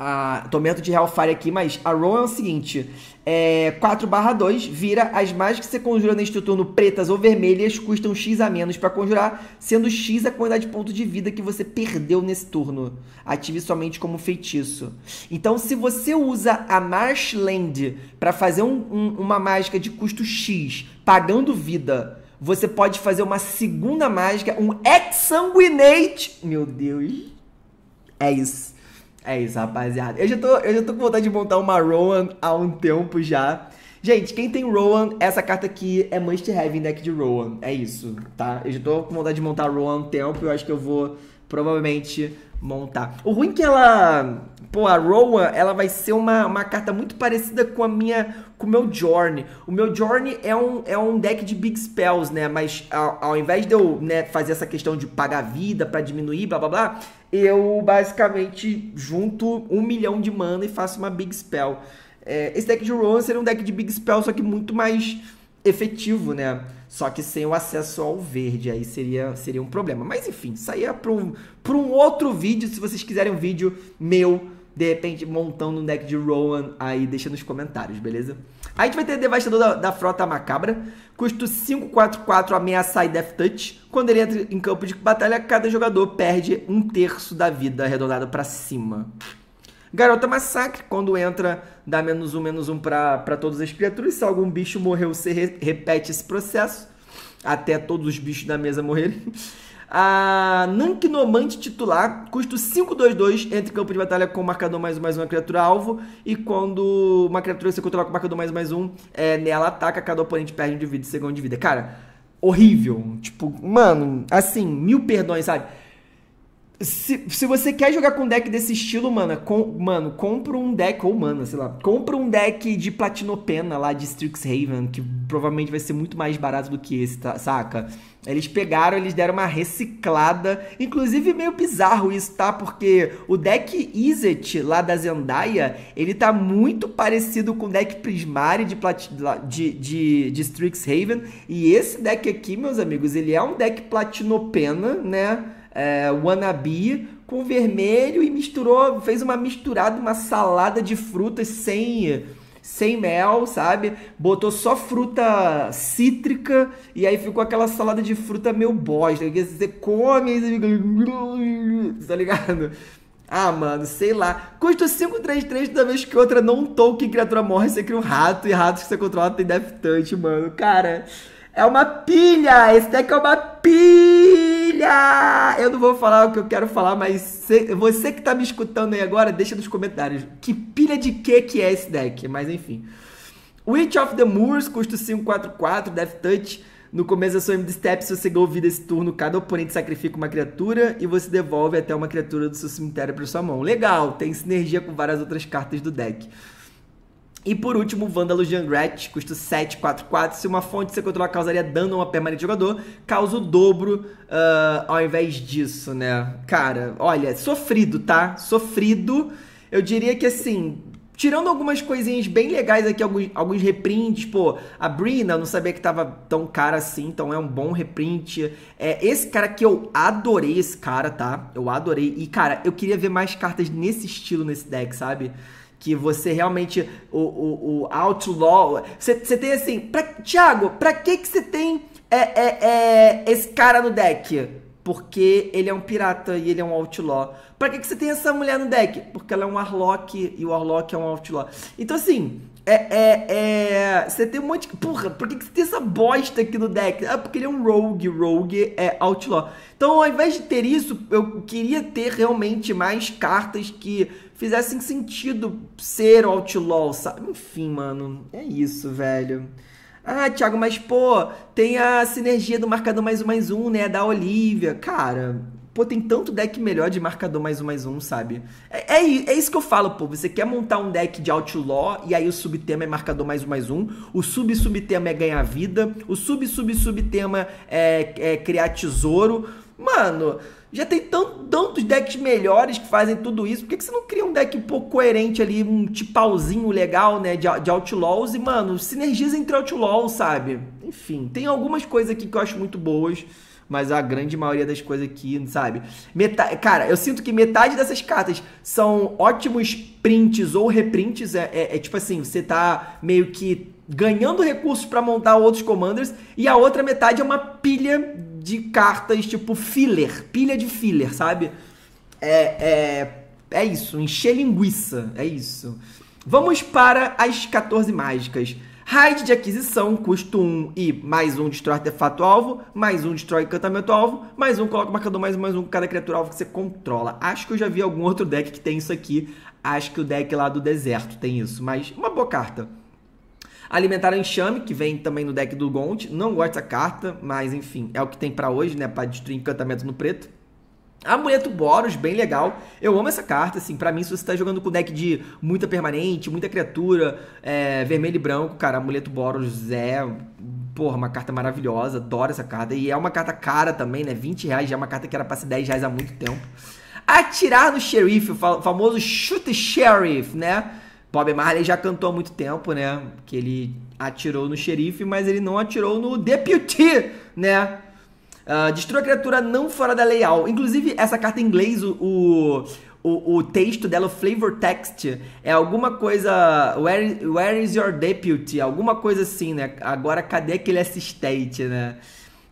A Tormento de Hellfire aqui, mas a Rowan é o seguinte: é, 4 barra 2 vira as mágicas que você conjura neste turno pretas ou vermelhas custam X a menos para conjurar, sendo X a quantidade de ponto de vida que você perdeu nesse turno. Ative somente como feitiço. Então, se você usa a Marshland para fazer um, um, uma mágica de custo X, pagando vida, você pode fazer uma segunda mágica, um Exsanguinate. Meu Deus. É isso. É isso, rapaziada. Eu já tô, eu já tô com vontade de montar uma Rowan há um tempo já. Gente, quem tem Rowan, essa carta aqui é must have em deck de Rowan. É isso, tá? Eu já tô com vontade de montar Rowan há um tempo. Eu acho que eu vou provavelmente montar. O ruim é que ela. Pô, a Rowan, ela vai ser uma, uma carta muito parecida com a minha. Com o meu Journey. O meu Journey é um, é um deck de Big Spells, né? Mas ao, ao invés de eu né, fazer essa questão de pagar vida para diminuir, blá blá blá, eu basicamente junto um milhão de mana e faço uma Big Spell. É, esse deck de Rowan seria um deck de Big Spell, só que muito mais efetivo, né? Só que sem o acesso ao verde, aí seria, seria um problema. Mas enfim, isso aí é para um, um outro vídeo, se vocês quiserem um vídeo meu de repente montando um deck de Rowan aí, deixa nos comentários, beleza? Aí a gente vai ter Devastador da, da Frota Macabra, custo 544 ameaçar e Death Touch. Quando ele entra em campo de batalha, cada jogador perde um terço da vida, arredondado para cima. Garota Massacre, quando entra, dá menos um, menos um para todas as criaturas. Se algum bicho morreu, você re repete esse processo até todos os bichos da mesa morrerem. A Nankinomante titular, custo 5-2-2, entre campo de batalha com marcador mais um, mais uma criatura alvo. E quando uma criatura você controla com marcador mais mais um, é, nela ataca, cada oponente perde um de vida segundo de vida. Cara, horrível. Tipo, mano, assim, mil perdões, sabe? Se, se você quer jogar com um deck desse estilo, mano, com, mano, compra um deck, ou mana, sei lá, compra um deck de Platinopena lá de Strixhaven, que provavelmente vai ser muito mais barato do que esse, tá, saca? Eles pegaram, eles deram uma reciclada, inclusive meio bizarro isso, tá? Porque o deck Izet lá da Zendaya, ele tá muito parecido com o deck Prismari de, Plat... de, de, de Strixhaven, e esse deck aqui, meus amigos, ele é um deck Platinopena, né? é, wannabe com vermelho e misturou, fez uma misturada, uma salada de frutas sem sem mel, sabe? Botou só fruta cítrica e aí ficou aquela salada de fruta meio bosta. Que você come Tá ligado? Ah, mano, sei lá. Custa 533 toda vez que outra não toque criatura morre, você cria um rato e ratos que você controla tem death touch, mano. Cara, é uma pilha! Esse deck é uma pilha! Filha! Eu não vou falar o que eu quero falar, mas você que tá me escutando aí agora, deixa nos comentários. Que pilha de que que é esse deck? Mas enfim. Witch of the Moors, custa 544, Death Touch. No começo da sua MD Step, se você ganhou vida esse turno, cada oponente sacrifica uma criatura e você devolve até uma criatura do seu cemitério para sua mão. Legal, tem sinergia com várias outras cartas do deck. E por último, o Vândalo Jangrat, custa 744. Se uma fonte você controlar causaria dano a uma permanente jogador, causa o dobro uh, ao invés disso, né? Cara, olha, sofrido, tá? Sofrido. Eu diria que assim, Tirando algumas coisinhas bem legais aqui, alguns, alguns reprints, pô, a Brina, eu não sabia que tava tão cara assim, então é um bom reprint. É, esse cara que eu adorei esse cara, tá? Eu adorei. E, cara, eu queria ver mais cartas nesse estilo nesse deck, sabe? que você realmente o, o, o outlaw. Você, você tem assim, pra, Thiago, pra que que você tem é, é, é, esse cara no deck? Porque ele é um pirata e ele é um outlaw. Pra que que você tem essa mulher no deck? Porque ela é um warlock e o warlock é um outlaw. Então assim, é, é, é. Você tem um monte de. Porra, por que, que você tem essa bosta aqui no deck? Ah, porque ele é um rogue. Rogue é outlaw. Então, ao invés de ter isso, eu queria ter realmente mais cartas que fizessem sentido ser o Outlaw, sabe? Enfim, mano, é isso, velho. Ah, Thiago, mas pô, tem a sinergia do marcador mais um mais um, né? Da Olivia. Cara, pô, tem tanto deck melhor de marcador mais um mais um, sabe? É, é, é, isso que eu falo, pô. Você quer montar um deck de Outlaw e aí o subtema é marcador mais um mais um, o sub-subtema é ganhar vida, o sub-sub-subtema é, é criar tesouro. Mano, já tem tantos decks melhores que fazem tudo isso. Por que, que você não cria um deck um pouco coerente ali, um tipauzinho tipo legal, né? De, de Outlaws e, mano, sinergiza entre Outlaws, sabe? Enfim, tem algumas coisas aqui que eu acho muito boas mas a grande maioria das coisas aqui, sabe? Meta cara, eu sinto que metade dessas cartas são ótimos prints ou reprints. É, é, é tipo assim, você tá meio que ganhando recursos para montar outros commanders, e a outra metade é uma pilha de cartas tipo filler, pilha de filler, sabe? É, é, é isso, encher linguiça, é isso. Vamos para as 14 mágicas. Raid de aquisição, custo 1 e mais um destrói artefato alvo, mais um destrói encantamento alvo, mais um coloca marcador, mais, mais um com cada criatura alvo que você controla. Acho que eu já vi algum outro deck que tem isso aqui. Acho que o deck lá do deserto tem isso, mas uma boa carta. Alimentar o enxame, que vem também no deck do Gont. Não gosto dessa carta, mas enfim, é o que tem para hoje, né? Para destruir encantamentos no preto. Amuleto Boros, bem legal. Eu amo essa carta, assim, para mim, se você tá jogando com deck de muita permanente, muita criatura, é, vermelho e branco, cara, Amuleto Boros é, porra, uma carta maravilhosa, adoro essa carta. E é uma carta cara também, né? 20 reais já é uma carta que era pra ser 10 reais há muito tempo. Atirar no xerife, o famoso shoot sheriff, né? Bob Marley já cantou há muito tempo, né? Que ele atirou no xerife, mas ele não atirou no deputy, né? Uh, destrua a criatura não fora da leal. Inclusive, essa carta em inglês, o, o, o, o texto dela, o flavor text, é alguma coisa. Where, where is your deputy? Alguma coisa assim, né? Agora, cadê aquele assistente, né?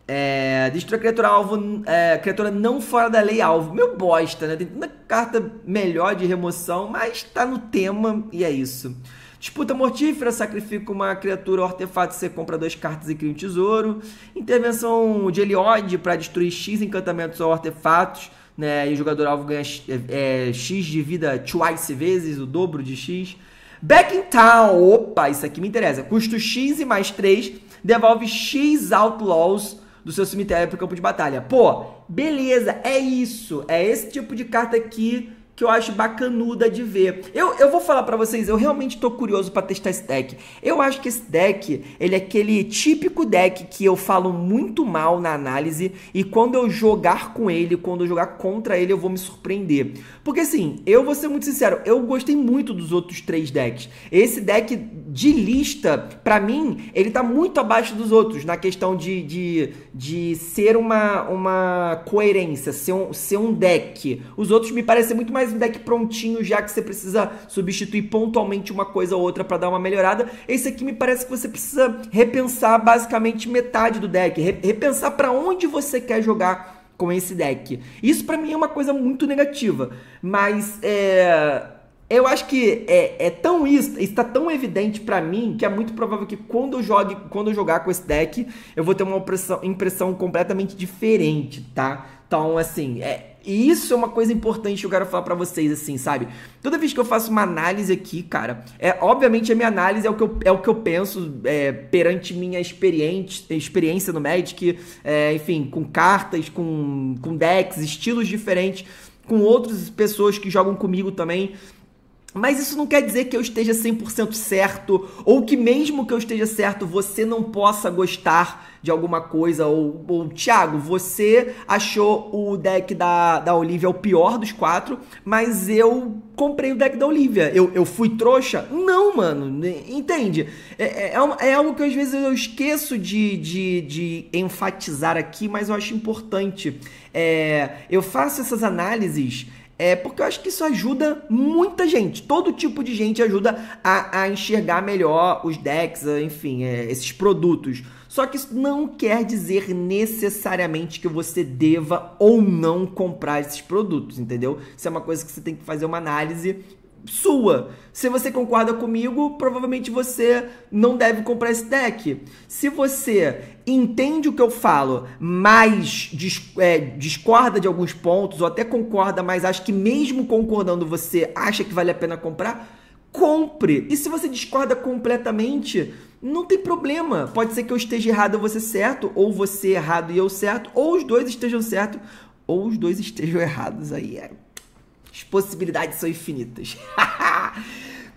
É, destrua criatura alvo, é, criatura não fora da lei alvo. Meu bosta, né? Tem uma carta melhor de remoção, mas tá no tema e é isso. Disputa mortífera, sacrifica uma criatura ou artefato, você compra duas cartas e cria um tesouro. Intervenção de Eliod para destruir X encantamentos ou artefatos, né? E o jogador alvo ganha é, é, X de vida twice vezes, o dobro de X. Back in town, opa, isso aqui me interessa. Custo X e mais 3, devolve X outlaws do seu cemitério para o campo de batalha. Pô, beleza, é isso. É esse tipo de carta aqui que eu acho bacanuda de ver. Eu, eu vou falar para vocês, eu realmente tô curioso para testar esse deck. Eu acho que esse deck, ele é aquele típico deck que eu falo muito mal na análise e quando eu jogar com ele, quando eu jogar contra ele, eu vou me surpreender. Porque assim, eu vou ser muito sincero, eu gostei muito dos outros três decks. Esse deck de lista, para mim, ele tá muito abaixo dos outros na questão de, de, de ser uma, uma coerência, ser um, ser um deck. Os outros me parecem muito mais mais um deck prontinho já que você precisa substituir pontualmente uma coisa ou outra para dar uma melhorada. Esse aqui me parece que você precisa repensar basicamente metade do deck, repensar para onde você quer jogar com esse deck. Isso para mim é uma coisa muito negativa, mas é... Eu acho que é, é tão isso, está tão evidente para mim que é muito provável que quando eu jogue, quando eu jogar com esse deck, eu vou ter uma impressão, impressão completamente diferente, tá? Então, assim, é, e isso é uma coisa importante que eu quero falar para vocês, assim, sabe? Toda vez que eu faço uma análise aqui, cara, é obviamente a minha análise é o que eu, é o que eu penso é, perante minha experiência no Magic, é, enfim, com cartas, com, com decks, estilos diferentes, com outras pessoas que jogam comigo também. Mas isso não quer dizer que eu esteja 100% certo ou que mesmo que eu esteja certo você não possa gostar de alguma coisa. Ou, ou Thiago, você achou o deck da, da Olivia o pior dos quatro, mas eu comprei o deck da Olivia. Eu, eu fui trouxa? Não, mano. Né, entende? É, é, é, é algo que às vezes eu esqueço de, de, de enfatizar aqui, mas eu acho importante. É, eu faço essas análises. É, porque eu acho que isso ajuda muita gente. Todo tipo de gente ajuda a, a enxergar melhor os decks, eh, enfim, é, esses produtos. Só que isso não quer dizer necessariamente que você deva ou não comprar esses produtos, entendeu? Isso é uma coisa que você tem que fazer uma análise sua. Se você concorda comigo, provavelmente você não deve comprar esse deck. Se você entende o que eu falo, mas é, discorda de alguns pontos, ou até concorda, mas acha que mesmo concordando você acha que vale a pena comprar, compre. E se você discorda completamente, não tem problema. Pode ser que eu esteja errado e você certo, ou você errado e eu certo, ou os dois estejam certo, ou os dois estejam errados aí. É as possibilidades são infinitas. <laughs>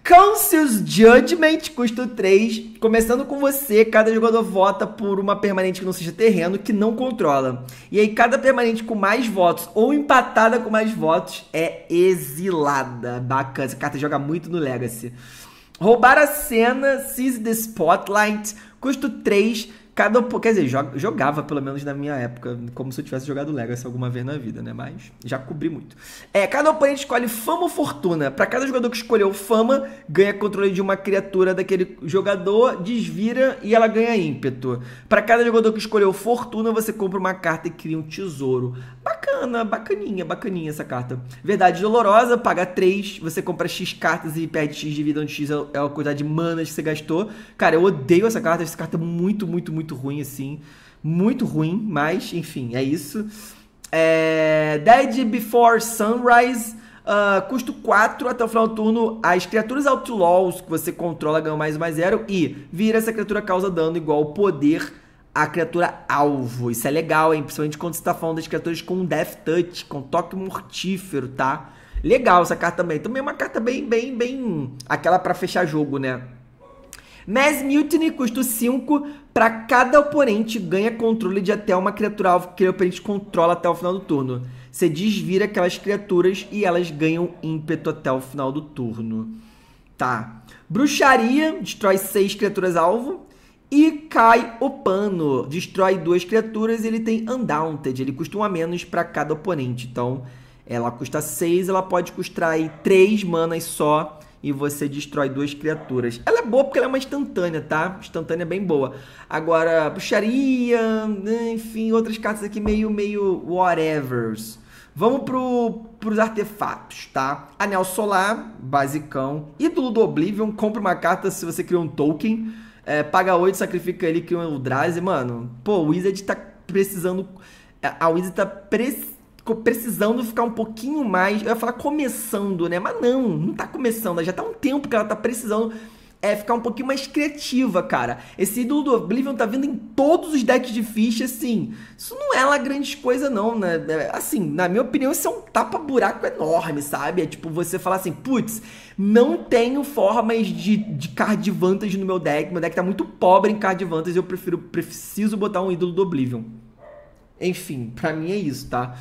Council's Judgment, custo 3. Começando com você, cada jogador vota por uma permanente que não seja terreno, que não controla. E aí, cada permanente com mais votos ou empatada com mais votos é exilada. Bacana, essa carta joga muito no Legacy. Roubar a cena, Seize the Spotlight, custo 3. Cada, quer dizer, jogava pelo menos na minha época, como se eu tivesse jogado Legacy alguma vez na vida, né? Mas já cobri muito. É, cada oponente escolhe fama ou fortuna. Para cada jogador que escolheu fama, ganha controle de uma criatura daquele jogador, desvira e ela ganha ímpeto. Para cada jogador que escolheu fortuna, você compra uma carta e cria um tesouro. Bacana, bacaninha, bacaninha essa carta. Verdade dolorosa, paga 3, você compra X cartas e perde X de vida, onde X é, é a quantidade de manas que você gastou. Cara, eu odeio essa carta, essa carta é muito, muito, muito muito ruim, assim. Muito ruim, mas, enfim, é isso. É... Dead Before Sunrise. Uh, custo 4 até o final do turno. As criaturas Outlaws que você controla ganham mais mais zero. E vira essa criatura causa dano igual poder à criatura alvo. Isso é legal, hein? Principalmente quando você tá falando das criaturas com Death Touch, com toque mortífero, tá? Legal essa carta também. Também é uma carta bem, bem, bem. Aquela para fechar jogo, né? Mass Mutiny custa 5. Para cada oponente, ganha controle de até uma criatura alvo que o oponente controla até o final do turno. Você desvira aquelas criaturas e elas ganham ímpeto até o final do turno. Tá. Bruxaria, destrói 6 criaturas alvo. E cai o pano, destrói duas criaturas e ele tem Undaunted. Ele custa um a menos para cada oponente. Então, ela custa 6, ela pode custar aí 3 manas só e você destrói duas criaturas. Ela é boa porque ela é uma instantânea, tá? Instantânea é bem boa. Agora, puxaria, né, enfim, outras cartas aqui meio, meio whatevers. Vamos pro, pros artefatos, tá? Anel Solar, basicão. Ídolo do Oblivion, compra uma carta se você criou um token. É, paga 8, sacrifica ele, cria um Eldrazi. Mano, pô, o Wizard tá precisando... A Wizard tá precisando precisando ficar um pouquinho mais. Eu ia falar começando, né? Mas não, não tá começando. Já tá um tempo que ela tá precisando é ficar um pouquinho mais criativa, cara. Esse ídolo do Oblivion tá vindo em todos os decks de ficha, assim. Isso não é lá grande coisa, não, né? É, assim, na minha opinião, isso é um tapa-buraco enorme, sabe? É tipo você falar assim, putz, não tenho formas de, de card vantage no meu deck. Meu deck tá muito pobre em card vantage, eu prefiro, preciso botar um ídolo do Oblivion. Enfim, pra mim é isso, tá?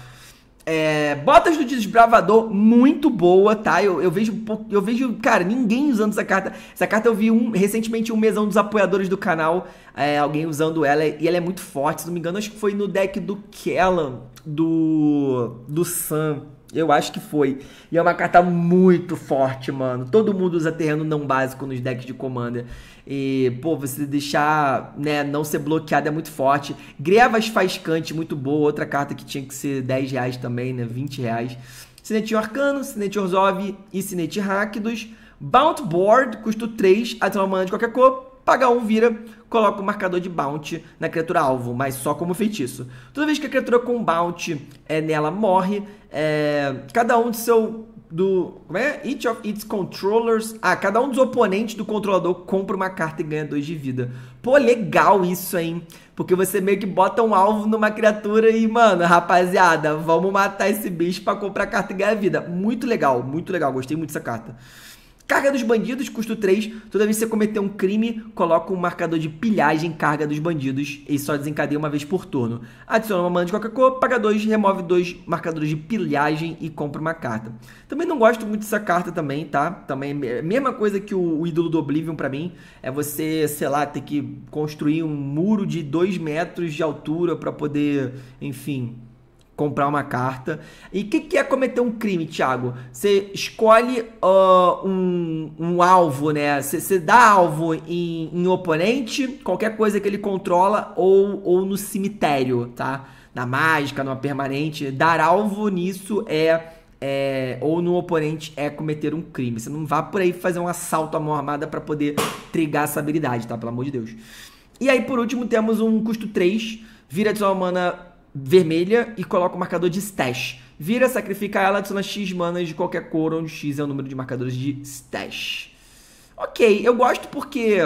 É, botas do desbravador, muito boa, tá? Eu, eu vejo, eu vejo, cara, ninguém usando essa carta. Essa carta eu vi um, recentemente um mesão dos apoiadores do canal, é, alguém usando ela, e ela é muito forte, se não me engano, acho que foi no deck do Kellan, do, do Sam. Eu acho que foi. E é uma carta muito forte, mano. Todo mundo usa terreno não básico nos decks de Commander. E, pô, você deixar, né, não ser bloqueado é muito forte. Grevas Faiscante, muito boa. Outra carta que tinha que ser 10 reais também, né, 20 reais. Cinete Arcano, Cinete Orzhov e Cinete Rakdos. Bound Board, custo 3, uma mana de qualquer cor. Pagar um vira, coloca o um marcador de bounty na criatura alvo, mas só como feitiço. Toda vez que a criatura com bounty é, nela morre, é, cada um de seu do. Como é? Each of its controllers. Ah, cada um dos oponentes do controlador compra uma carta e ganha dois de vida. Pô, legal isso, hein? Porque você meio que bota um alvo numa criatura e, mano, rapaziada, vamos matar esse bicho pra comprar carta e ganhar vida. Muito legal, muito legal. Gostei muito dessa carta. Carga dos bandidos, custo 3. Toda vez que você cometer um crime, coloca um marcador de pilhagem, carga dos bandidos, e só desencadeia uma vez por turno. Adiciona uma mana de Coca-Cola, paga 2, remove dois marcadores de pilhagem e compra uma carta. Também não gosto muito dessa carta também, tá? Também é a mesma coisa que o, o ídolo do Oblivion para mim, é você, sei lá, ter que construir um muro de 2 metros de altura para poder, enfim, comprar uma carta. E o que, que, é cometer um crime, Thiago? Você escolhe uh, um, um, alvo, né? Você dá alvo em, em, oponente, qualquer coisa que ele controla, ou, ou no cemitério, tá? Na mágica, numa permanente. Dar alvo nisso é. É, ou no oponente é cometer um crime. Você não vá por aí fazer um assalto à mão armada para poder trigar essa habilidade, tá? Pelo amor de Deus. E aí, por último, temos um custo 3, vira de sua mana vermelha e coloca o marcador de stash. Vira, sacrifica ela, adiciona X manas de qualquer cor, onde X é o número de marcadores de stash. Ok, eu gosto porque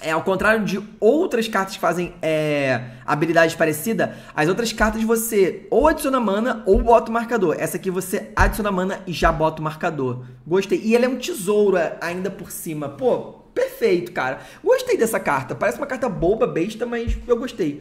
é, ao contrário de outras cartas que fazem é, habilidade parecida, as outras cartas você ou adiciona mana ou bota o marcador. Essa aqui você adiciona mana e já bota o marcador. Gostei. E ela é um tesouro ainda por cima. Pô, perfeito, cara. Gostei dessa carta. Parece uma carta boba, besta, mas eu gostei.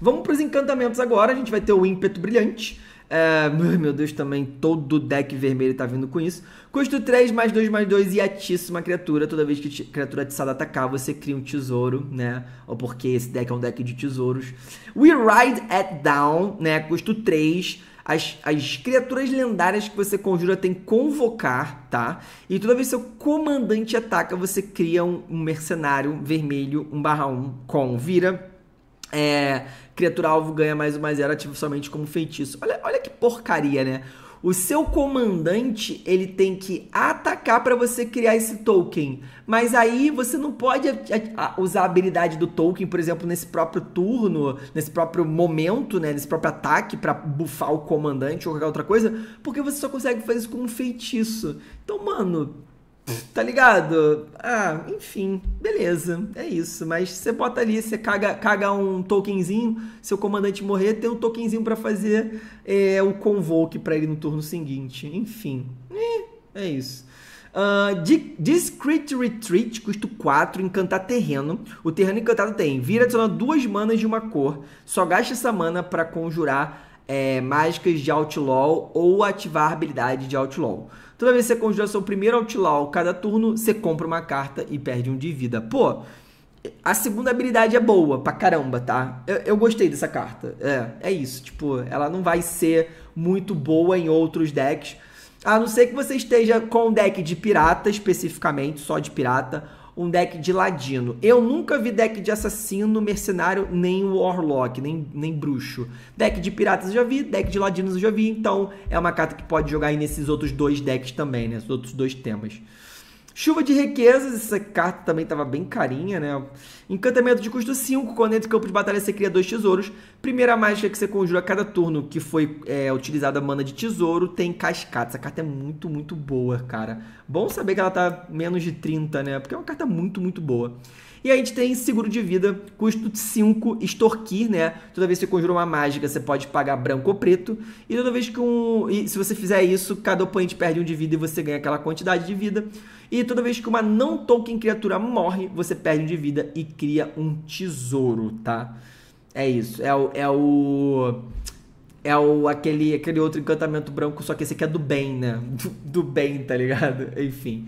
Vamos para os encantamentos agora. A gente vai ter o ímpeto brilhante. É, meu Deus, também todo deck vermelho tá vindo com isso. Custo 3, mais 2, mais 2 e atiça uma criatura. Toda vez que criatura atiçada atacar, você cria um tesouro, né? Ou porque esse deck é um deck de tesouros. We Ride at Down, né? Custo 3. As, as criaturas lendárias que você conjura tem convocar, tá? E toda vez que seu comandante ataca, você cria um, um mercenário vermelho 1/1 com vira. É, Criatura alvo ganha mais uma zero ativo somente como feitiço. Olha, olha que porcaria, né? O seu comandante, ele tem que atacar para você criar esse token. Mas aí você não pode usar a habilidade do token, por exemplo, nesse próprio turno, nesse próprio momento, né, nesse próprio ataque para bufar o comandante ou qualquer outra coisa, porque você só consegue fazer isso com um feitiço. Então, mano, tá ligado? Ah, enfim, beleza, é isso. Mas você bota ali, você caga, caga um tokenzinho, seu comandante morrer, tem um tokenzinho para fazer é, o convoke para ele no turno seguinte. Enfim, é, é isso. Uh, Discreet Retreat, custo 4, encantar terreno. O terreno encantado tem. Vira adicionar duas manas de uma cor. Só gasta essa mana para conjurar é, mágicas de Outlaw ou ativar habilidade de Outlaw. Toda vez que você conjura seu primeiro outlaw cada turno, você compra uma carta e perde um de vida. Pô, a segunda habilidade é boa pra caramba, tá? Eu, eu, gostei dessa carta. É, é isso. Tipo, ela não vai ser muito boa em outros decks. A não ser que você esteja com um deck de pirata, especificamente, só de pirata um deck de ladino. Eu nunca vi deck de assassino, mercenário, nem warlock, nem, nem bruxo. Deck de piratas eu já vi, deck de ladinos eu já vi, então é uma carta que pode jogar aí nesses outros dois decks também, nesses outros dois temas. Chuva de riquezas, essa carta também estava bem carinha, né? Encantamento de custo 5, quando entra em campo de batalha você cria dois tesouros. Primeira mágica que você conjura a cada turno que foi é, utilizada mana de tesouro, tem cascata. Essa carta é muito, muito boa, cara. Bom saber que ela tá menos de 30, né? Porque é uma carta muito, muito boa. E a gente tem seguro de vida, custo 5, extorquir, né? Toda vez que você conjura uma mágica, você pode pagar branco ou preto. E toda vez que um. E se você fizer isso, cada oponente perde um de vida e você ganha aquela quantidade de vida. E toda vez que uma não token criatura morre, você perde um de vida e cria um tesouro, tá? É isso. É o. É o é o, aquele, aquele outro encantamento branco, só que esse aqui é do bem, né? Do, do bem, tá ligado? <laughs> Enfim.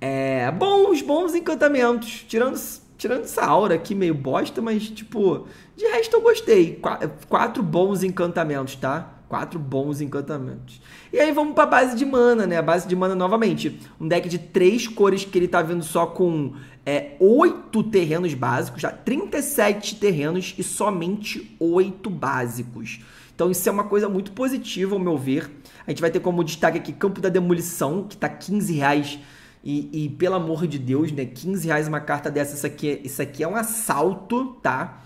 É, bons, bons encantamentos. Tirando Tirando essa aura aqui meio bosta, mas tipo, de resto eu gostei. Qu quatro bons encantamentos, tá? Quatro bons encantamentos. E aí vamos pra base de mana, né? A base de mana novamente. Um deck de três cores que ele tá vindo só com é, oito terrenos básicos, já 37 terrenos e somente oito básicos. Então isso é uma coisa muito positiva, ao meu ver. A gente vai ter como destaque aqui Campo da Demolição, que tá 15 reais e, e, pelo amor de Deus, né? 15 reais uma carta dessa. Isso aqui, é, isso aqui é um assalto, tá?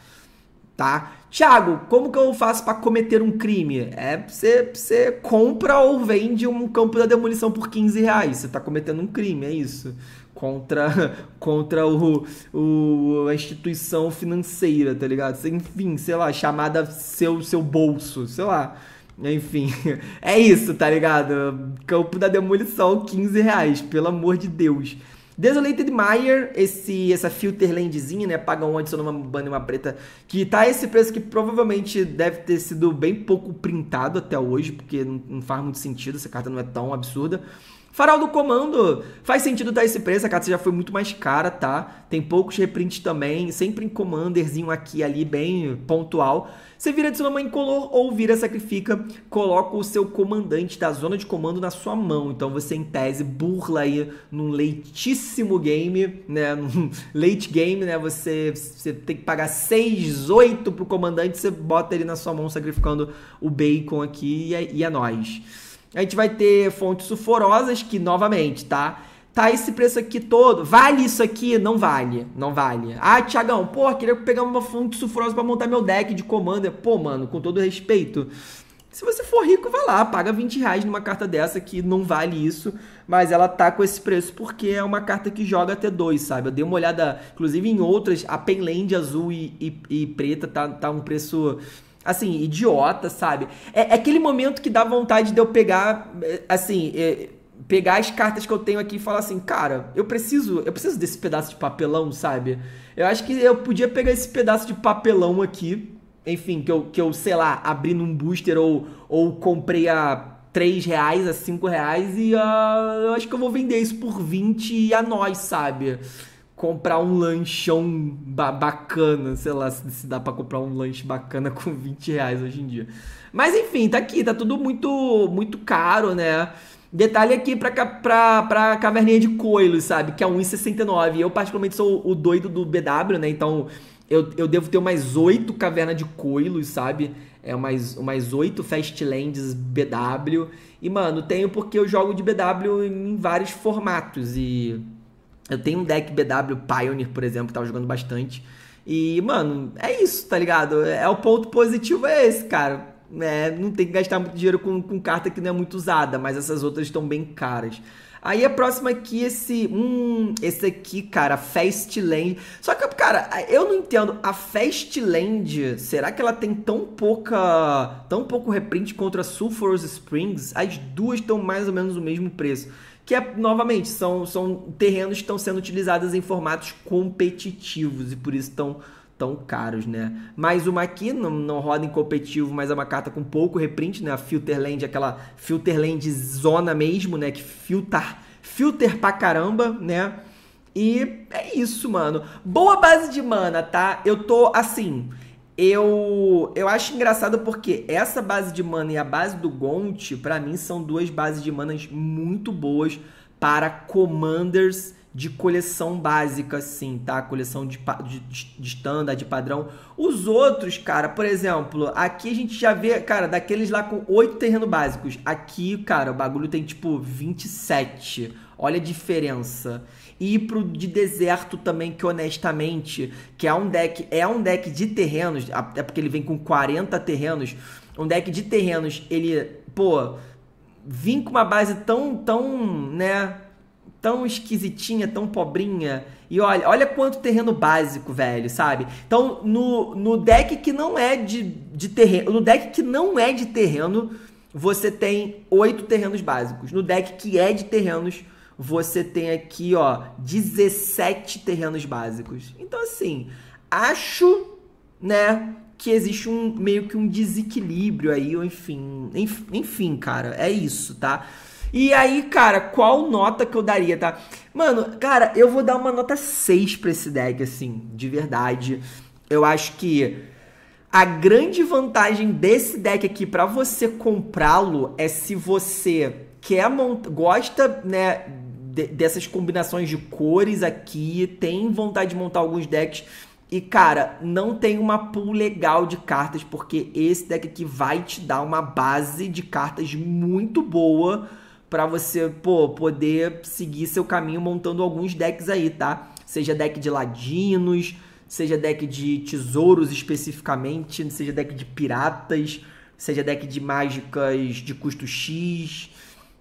Tá? Tiago, como que eu faço para cometer um crime? É você, você compra ou vende um campo da demolição por 15 reais. Você tá cometendo um crime, é isso. Contra, <laughs> contra o, o, a instituição financeira, tá ligado? Enfim, sei lá, chamada seu, seu bolso, sei lá. Enfim, <laughs> é isso, tá ligado? Campo da Demolição, 15 reais, pelo amor de Deus. Desolated Mire, esse, essa filter landzinha, né? Paga um adiciona uma banda e uma preta. Que tá esse preço que provavelmente deve ter sido bem pouco printado até hoje, porque não faz muito sentido, essa carta não é tão absurda. Farol do Comando, faz sentido dar esse preço, a carta já foi muito mais cara, tá? Tem poucos reprints também, sempre em Commanderzinho aqui ali, bem pontual. Você vira de mãe Incolor ou vira Sacrifica, coloca o seu comandante da zona de comando na sua mão. Então você, em tese, burla aí num leitíssimo game, né? <laughs> Num late game, né? Você, você tem que pagar 6, 8 pro comandante, você bota ele na sua mão sacrificando o bacon aqui e é, e é nóis. A gente vai ter fontes sulfurosas que, novamente, tá? Tá esse preço aqui todo. Vale isso aqui? Não vale. Não vale. Ah, Tiagão, pô, queria pegar uma fonte sulfurosa para montar meu deck de commander. Pô, mano, com todo respeito. Se você for rico, vai lá, paga 20 reais numa carta dessa que não vale isso, mas ela tá com esse preço porque é uma carta que joga até dois, sabe? Eu dei uma olhada, inclusive, em outras, a Penland azul e, e, e preta tá, tá um preço assim, idiota, sabe? É, é, aquele momento que dá vontade de eu pegar, eh, assim, é, pegar as cartas que eu tenho aqui e falar assim, cara, eu preciso, eu preciso desse pedaço de papelão, sabe? Eu acho que eu podia pegar esse pedaço de papelão aqui, enfim, que eu, que eu sei lá, abri num booster ou, ou comprei a 3 reais, a 5 reais e uh, eu acho que eu vou vender isso por 20 a nós, sabe? comprar um lanchão bacana, sei lá se dá para comprar um lanche bacana <laughs> com 20 reais hoje em dia. Mas enfim, tá aqui, tá tudo muito muito caro, né? Detalhe aqui pra, pra, pra caverninha de coelho, sabe? Que é 1,69. Eu, particularmente, sou o doido do BW, né? Então, eu, eu devo ter umas oito cavernas de coelhos, sabe? É umas, umas 8 Fastlands BW. E, mano, tenho porque eu jogo de BW em vários formatos. E eu tenho um deck BW Pioneer, por exemplo, que tava jogando bastante. E, mano, é isso, tá ligado? É, é o ponto positivo é esse, cara. É, não tem que gastar muito dinheiro com, com carta que não é muito usada, mas essas outras estão bem caras. Aí a próxima aqui, esse. Hum, esse aqui, cara, Fastland. Só que, cara, eu não entendo. A Fastland, será que ela tem tão pouca. tão pouco reprint contra a Sulphurous Springs? As duas estão mais ou menos o mesmo preço que é, novamente, são, são terrenos que estão sendo utilizados em formatos competitivos e por isso estão tão caros, né? Mais uma aqui, não, não roda em competitivo, mas é uma carta com pouco reprint, né? A Filterland, aquela Filterland zona mesmo, né? Que filter, filter pra caramba, né? E é isso, mano. Boa base de mana, tá? Eu tô assim. Eu, eu acho engraçado porque essa base de mana e a base do Gont, para mim, são duas bases de manas muito boas para commanders de coleção básica, sim, tá? Coleção de, de, de standard, de padrão. Os outros, cara, por exemplo, aqui a gente já vê, cara, daqueles lá com oito terrenos básicos. Aqui, cara, o bagulho tem tipo 27. Olha a diferença e pro de deserto também, que honestamente, que é um deck, é um deck de terrenos, até porque ele vem com 40 terrenos, um deck de terrenos, ele, pô, vim com uma base tão, tão, né, tão esquisitinha, tão pobrinha. E olha, olha quanto terreno básico, velho, sabe? Então, no, no deck que não é de, de terreno, no deck que não é de terreno, você tem oito terrenos básicos. No deck que é de terrenos, você tem aqui, ó, 17 terrenos básicos. Então, assim, acho, né, que existe um meio que um desequilíbrio aí, ou enfim, enfim, cara, é isso, tá? E aí, cara, qual nota que eu daria, tá? Mano, cara, eu vou dar uma nota 6 pra esse deck, assim, de verdade. Eu acho que a grande vantagem desse deck aqui para você comprá-lo é se você quer gosta, né, de, dessas combinações de cores aqui, tem vontade de montar alguns decks. E cara, não tem uma pool legal de cartas, porque esse deck aqui vai te dar uma base de cartas muito boa para você, pô, poder seguir seu caminho montando alguns decks aí, tá? Seja deck de ladinos, seja deck de tesouros especificamente, seja deck de piratas, seja deck de mágicas de custo X,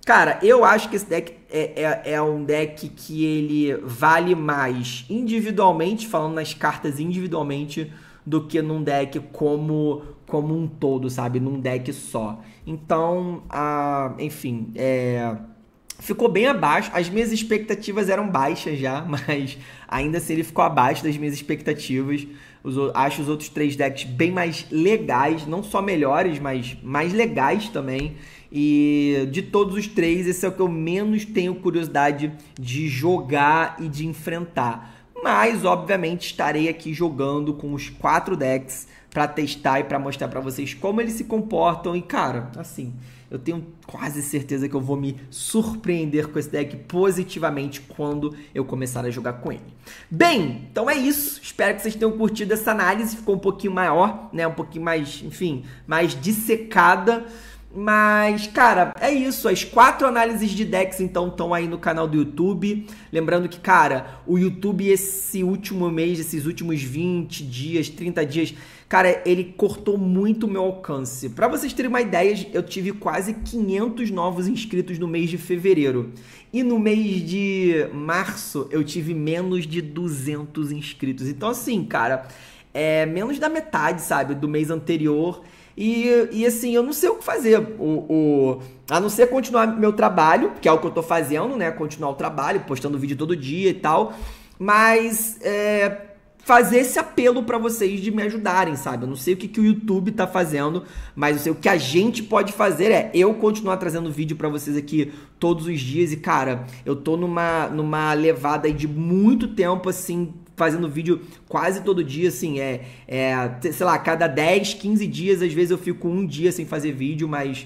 Cara, eu acho que esse deck é, é, é, um deck que ele vale mais individualmente, falando nas cartas individualmente, do que num deck como, como um todo, sabe? Num deck só. Então, ah, enfim, é, ficou bem abaixo. As minhas expectativas eram baixas já, <laughs> mas ainda assim ele ficou abaixo das minhas expectativas. Os, acho os outros três decks bem mais legais, não só melhores, mas mais legais também. E de todos os três, esse é o que eu menos tenho curiosidade de jogar e de enfrentar. Mas, obviamente, estarei aqui jogando com os quatro decks para testar e para mostrar para vocês como eles se comportam. E, cara, assim, eu tenho quase certeza que eu vou me surpreender com esse deck positivamente quando eu começar a jogar com ele. Bem, então é isso. Espero que vocês tenham curtido essa análise. Ficou um pouquinho maior, né? Um pouquinho mais, enfim, mais dissecada. Mas, cara, é isso. As quatro análises de decks, então, estão aí no canal do YouTube. Lembrando que, cara, o YouTube, esse último mês, esses últimos 20 dias, 30 dias, Cara, ele cortou muito meu alcance. Para vocês terem uma ideia, eu tive quase 500 novos inscritos no mês de fevereiro. E no mês de março, eu tive menos de 200 inscritos. Então, assim, cara, é menos da metade, sabe, do mês anterior. E, e assim, eu não sei o que fazer. O, o, a não ser continuar meu trabalho, que é o que eu tô fazendo, né? Continuar o trabalho, postando vídeo todo dia e tal. Mas é, fazer esse apelo para vocês de me ajudarem, sabe? Eu não sei o que, que o YouTube tá fazendo, mas eu sei o que a gente pode fazer é eu continuar trazendo vídeo para vocês aqui todos os dias e cara, eu tô numa numa levada aí de muito tempo assim fazendo vídeo quase todo dia, assim, é, é sei lá, cada 10, 15 dias, às vezes eu fico um dia sem fazer vídeo, mas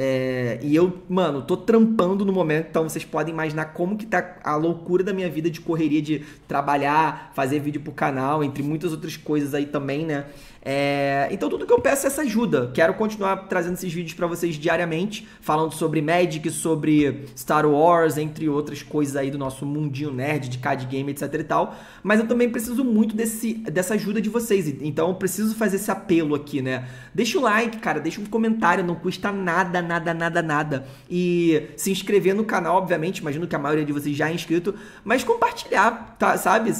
é, e eu, mano, tô trampando no momento, então vocês podem imaginar como que tá a loucura da minha vida de correria, de trabalhar, fazer vídeo pro canal, entre muitas outras coisas aí também, né? É, então tudo que eu peço é essa ajuda. Quero continuar trazendo esses vídeos para vocês diariamente, falando sobre Magic, sobre Star Wars, entre outras coisas aí do nosso mundinho nerd, de card game, etc e tal. Mas eu também preciso muito desse, dessa ajuda de vocês. Então eu preciso fazer esse apelo aqui, né? Deixa o like, cara, deixa um comentário, não custa nada, nada, nada, nada. E se inscrever no canal, obviamente, imagino que a maioria de vocês já é inscrito, mas compartilhar, tá, sabe?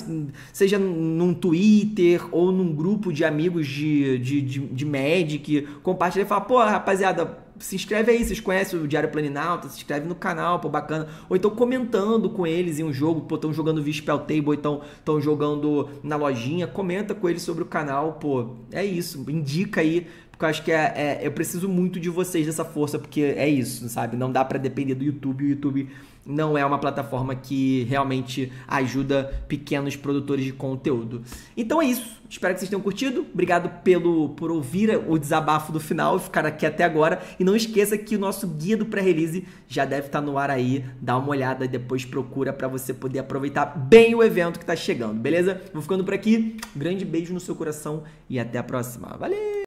Seja num Twitter ou num grupo de amigos de, de, de, de Magic, compartilha e fala, pô, rapaziada, se inscreve aí, vocês conhecem o Diário Planinalta, se inscreve no canal, pô, bacana. Ou então comentando com eles em um jogo, pô, estão jogando via Spell Table, ou então estão jogando na lojinha, comenta com eles sobre o canal, pô, é isso, indica aí porque eu acho que é, é, eu preciso muito de vocês dessa força, porque é isso, sabe? Não dá para depender do YouTube. O YouTube não é uma plataforma que realmente ajuda pequenos produtores de conteúdo. Então é isso. Espero que vocês tenham curtido. Obrigado pelo por ouvir o desabafo do final e ficar aqui até agora. E não esqueça que o nosso guia do pré-release já deve estar no ar aí. Dá uma olhada e depois procura para você poder aproveitar bem o evento que está chegando, beleza? Vou ficando por aqui. Grande beijo no seu coração e até a próxima. Valeu!